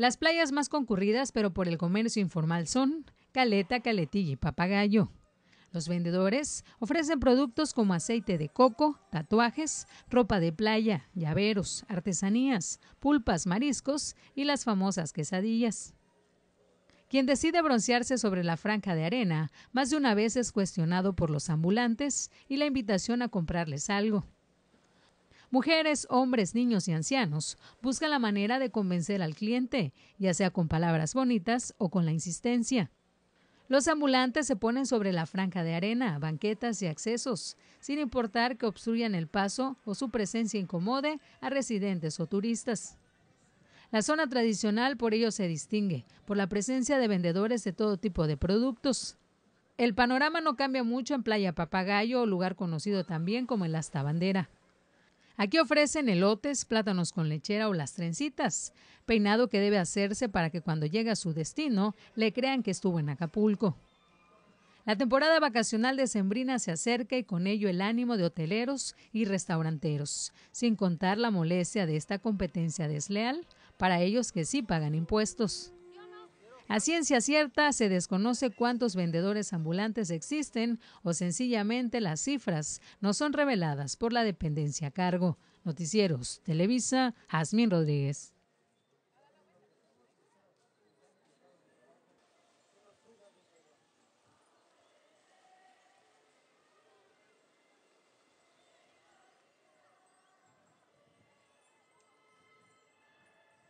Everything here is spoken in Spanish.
Las playas más concurridas, pero por el comercio informal, son Caleta, Caletilla y Papagayo. Los vendedores ofrecen productos como aceite de coco, tatuajes, ropa de playa, llaveros, artesanías, pulpas, mariscos y las famosas quesadillas. Quien decide broncearse sobre la franja de arena, más de una vez es cuestionado por los ambulantes y la invitación a comprarles algo. Mujeres, hombres, niños y ancianos buscan la manera de convencer al cliente, ya sea con palabras bonitas o con la insistencia. Los ambulantes se ponen sobre la franja de arena, banquetas y accesos, sin importar que obstruyan el paso o su presencia incomode a residentes o turistas. La zona tradicional por ello se distingue, por la presencia de vendedores de todo tipo de productos. El panorama no cambia mucho en Playa Papagayo, lugar conocido también como el Asta Bandera. Aquí ofrecen elotes, plátanos con lechera o las trencitas, peinado que debe hacerse para que cuando llegue a su destino le crean que estuvo en Acapulco. La temporada vacacional de Sembrina se acerca y con ello el ánimo de hoteleros y restauranteros, sin contar la molestia de esta competencia desleal para ellos que sí pagan impuestos. A ciencia cierta se desconoce cuántos vendedores ambulantes existen o sencillamente las cifras no son reveladas por la dependencia a cargo. Noticieros Televisa, Jazmín Rodríguez.